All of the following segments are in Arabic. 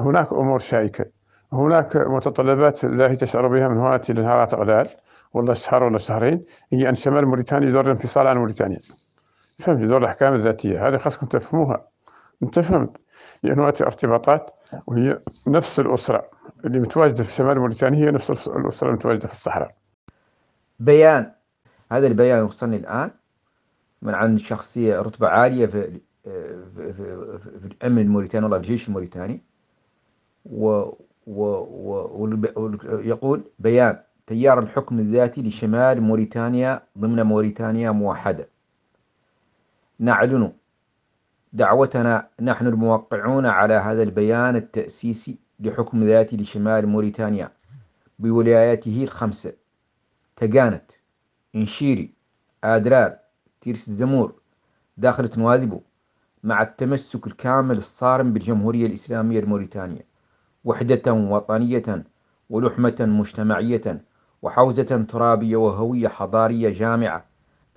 هناك أمور شائكة هناك متطلبات لا تشعر بها من هنا إلى نهار قلال ولا شهر ولا شهرين هي أن شمال موريتانيا يدور الانفصال عن موريتانيا فهمت يدور الأحكام الذاتية هذه خاصكم تفهموها أنت فهمت لأنه يعني ارتباطات وهي نفس الأسرة اللي متواجدة في شمال موريتانيا هي نفس الأسرة المتواجدة في الصحراء بيان هذا البيان وصلني الآن من عن شخصية رتبة عالية في في, في, في, في الأمن الموريتاني والله الجيش الموريتاني و و و يقول بيان تيار الحكم الذاتي لشمال موريتانيا ضمن موريتانيا موحدة نعلن دعوتنا نحن الموقعون على هذا البيان التأسيسي لحكم ذاتي لشمال موريتانيا بولاياته الخمسة تقانت إنشيري آدرار تيرس الزمور داخل تنواذبو مع التمسك الكامل الصارم بالجمهورية الإسلامية الموريتانية وحدة وطنية ولحمة مجتمعية وحوزة ترابية وهوية حضارية جامعة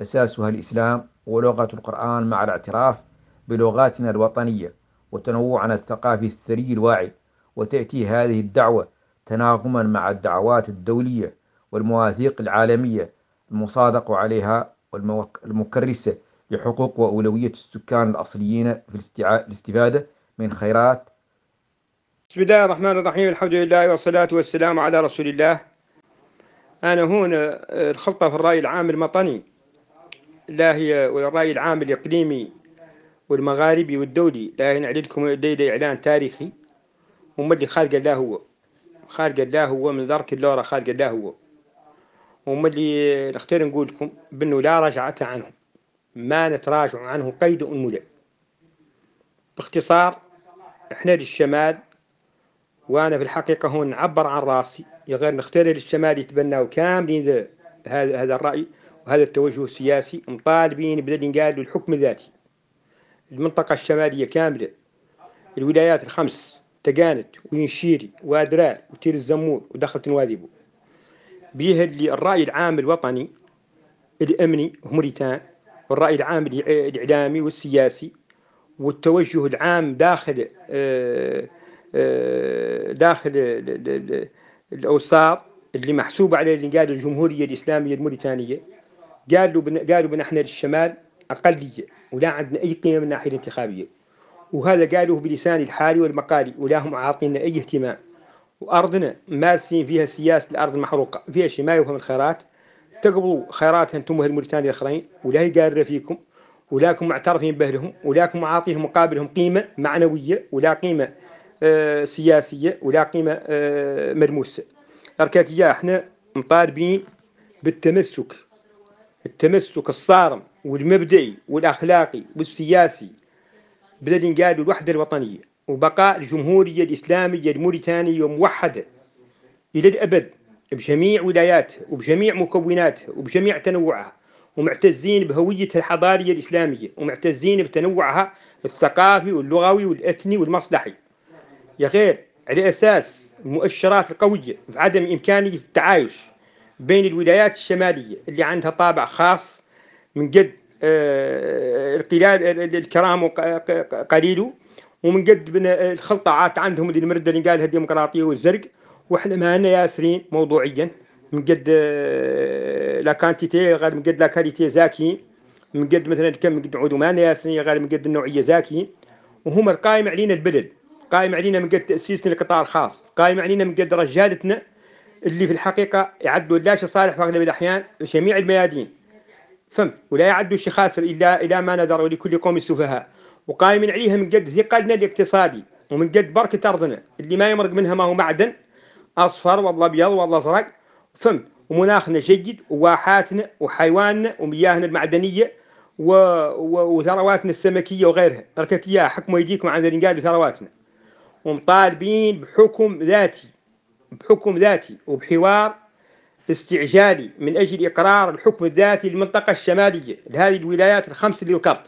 أساسها الإسلام ولغة القرآن مع الاعتراف بلغاتنا الوطنية وتنوعنا الثقافي الثري الواعي وتأتي هذه الدعوة تناغما مع الدعوات الدولية والمواثيق العالمية المصادق عليها والمكرسة لحقوق وأولوية السكان الأصليين في الاستفادة من خيرات بسم الله الرحمن الرحيم الحمد لله والصلاة والسلام على رسول الله أنا هون آه، الخلطة في الرأي العام المطني لا هي والرأي العام الإقليمي والمغاربي والدولي لا نعد لكم إعلان تاريخي وما اللي خارج الله هو خارج الله هو من درك اللورة خارج الله هو وما اللي آه، نختار نقول لكم بأنه لا رجعة عنه ما نتراجع عنه قيد أنملة باختصار احنا للشمال وأنا في الحقيقة هون نعبر عن راسي غير نختار الشمال يتبناو كاملين هذا هذا الرأي وهذا التوجه السياسي مطالبين بلاد قال الحكم الذاتي المنطقة الشمالية كاملة الولايات الخمس تقانت وينشيري وادرال وتير الزمور ودخلة نواذيبو بيه اللي الرأي العام الوطني الأمني وموريتان والرأي العام الإعلامي والسياسي والتوجه العام داخل آه، آه، داخل الاوساط اللي محسوب عليه اللي قالوا الجمهوريه الاسلاميه الموريتانيه قالوا قالوا احنا للشمال اقليه ولا عندنا اي قيمه من الناحيه الانتخابيه وهذا قالوه بلسان الحالي والمقالي ولا هم عاطينا اي اهتمام وارضنا مارسين فيها سياسه الارض المحروقه فيها شيء ما يفهم الخيرات تقبلوا خيرات انتم الموريتانيا الاخرين ولا يقارر فيكم ولاكم معترفين بهلهم ولاكم عاطيهم مقابلهم قيمه معنويه ولا قيمه آه، سياسيه ولا قيمه ملموسه ركاكية احنا مطالبين بالتمسك التمسك الصارم والمبدئي والاخلاقي والسياسي بدل قالوا الوحده الوطنيه وبقاء الجمهوريه الاسلاميه الموريتانيه موحده الى الابد بجميع ولاياتها وبجميع مكوناتها وبجميع تنوعها ومعتزين بهويتها الحضاريه الاسلاميه ومعتزين بتنوعها الثقافي واللغوي والاثني والمصلحي يا غير على أساس المؤشرات القوية في عدم إمكانية التعايش بين الولايات الشمالية اللي عندها طابع خاص من قد آه، آه، القلال الكرام قليله ومن قد من آه، الخلطعات عندهم اللي المرده اللي قالها الديمقراطيه والزرق واحنا ما لنا ياسرين موضوعيا من قد لا كانتيتي غير من قد لا كاليتي زاكي من قد مثلا كم من قد عود ما لنا ياسرين غير من قد النوعيه زاكي وهم القائم علينا البلد قائم علينا من قد تاسيسنا لقطاع الخاص قائم علينا من قد رجالتنا اللي في الحقيقه يعدوا لا شيء صالح في اغلب الاحيان جميع الميادين فهم ولا يعدوا شيء خاسر الا الى ما نذروا لكل قوم سفهاء وقائمين عليها من قد ثقلنا الاقتصادي ومن قد بركه ارضنا اللي ما يمرق منها ما هو معدن اصفر والله ابيض والله ازرق فهم ومناخنا جيد وواحاتنا وحيواننا ومياهنا المعدنيه و... و... وثرواتنا السمكيه وغيرها بركه حكموا يديكم عن ذلك ثرواتنا ومطالبين بحكم ذاتي بحكم ذاتي وبحوار استعجالي من أجل إقرار الحكم الذاتي للمنطقة الشمالية لهذه الولايات الخمس اللي ذكرت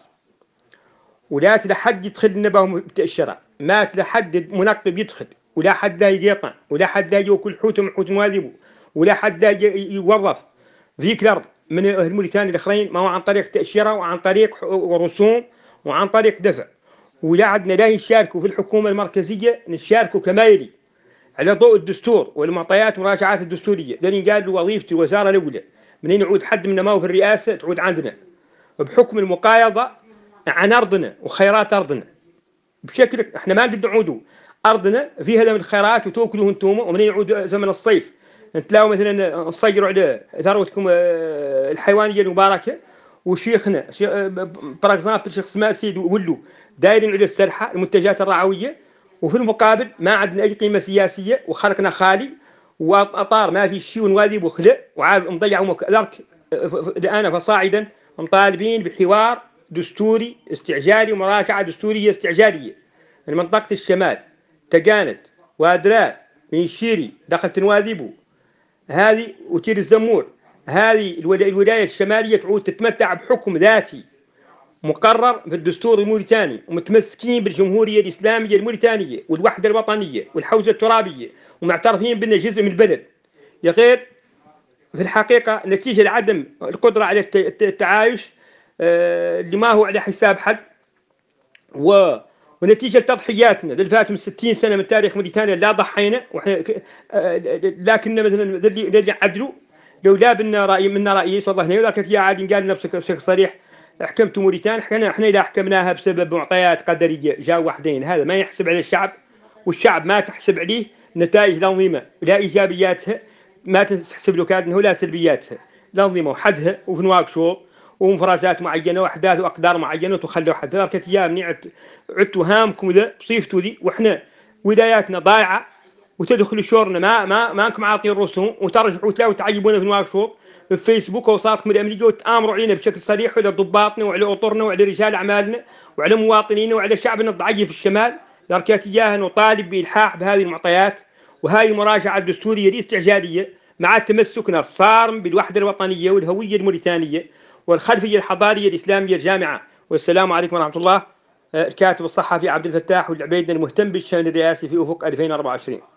ولا تلحد يدخل النبه الشرع ما تلحد منقب يدخل ولا حد لا يقطع ولا حد لا ياكل حوت من حوت مواذبه ولا حد لا يوظف ذيك الارض من الموريتاني الاخرين ما هو عن طريق تاشيره وعن طريق رسوم وعن طريق دفع ولا عندنا لا يشاركوا في الحكومة المركزية نشاركوا كما يلي على ضوء الدستور والمعطيات والمراجعات الدستورية لأن قال وظيفتي الوزارة الأولى منين يعود حد من ما هو في الرئاسة تعود عندنا بحكم المقايضة عن أرضنا وخيرات أرضنا بشكل احنا ما نقدر نعودوا أرضنا فيها من الخيرات وتوكلوا انتم ومنين يعود زمن الصيف نتلاو مثلا نصيروا على ثروتكم آه، الحيوانية المباركة وشيخنا آه، شيخ باغ اكزومبل شيخ سيد ولو دايرين على السرحه المنتجات الرعويه وفي المقابل ما عندنا اي قيمه سياسيه وخلقنا خالي واطار ما في شيء ونواذب وخلع وعاد مضيع الارك الان آه، فصاعدا مطالبين بحوار دستوري استعجالي ومراجعه دستوريه استعجاليه من منطقه الشمال تقانت وادراب من شيري دخلت تنواذبو هذه وتير الزمور هذه الولاية الشمالية تعود تتمتع بحكم ذاتي مقرر في الدستور الموريتاني ومتمسكين بالجمهورية الإسلامية الموريتانية والوحدة الوطنية والحوزة الترابية ومعترفين بأننا جزء من البلد يا غير في الحقيقة نتيجة لعدم القدرة على التعايش آه، اللي ما هو على حساب حد و ونتيجة تضحياتنا اللي فات من 60 سنة من تاريخ موريتانيا لا ضحينا وإحنا آه، لكن مثلا اللي عدلوا لو لا بنا راي منا رئيس والله هنا ولكن يا عادي قال نفسك شيخ صريح حكمت موريتان احنا احنا اذا حكمناها بسبب معطيات قدريه جاء وحدين هذا ما يحسب على الشعب والشعب ما تحسب عليه نتائج الانظمه لا ايجابياتها ما تحسب له كانت ولا سلبياتها الانظمه وحدها ونواقشوا ومفرزات معينه واحداث واقدار معينه وتخلوا حد لكن يا مني عدتوا هامكم ذا بصيفتوا ذي واحنا ولاياتنا ضايعه وتدخل شورنا ما ما ما انكم عاطين رؤوسهم وترجعوا تلاقوا تعيبونا في نواكشوط في فيسبوك وصاتكم الامريكيه وتامروا علينا بشكل صريح وعلى ضباطنا وعلى اطرنا وعلى رجال اعمالنا وعلى مواطنينا وعلى شعبنا الضعيف في الشمال لاركات اياها نطالب بالحاح بهذه المعطيات وهذه المراجعه الدستوريه الاستعجاليه مع تمسكنا الصارم بالوحده الوطنيه والهويه الموريتانيه والخلفيه الحضاريه الاسلاميه الجامعه والسلام عليكم ورحمه الله الكاتب الصحفي عبد الفتاح والعبيد المهتم بالشان الرئاسي في افق 2024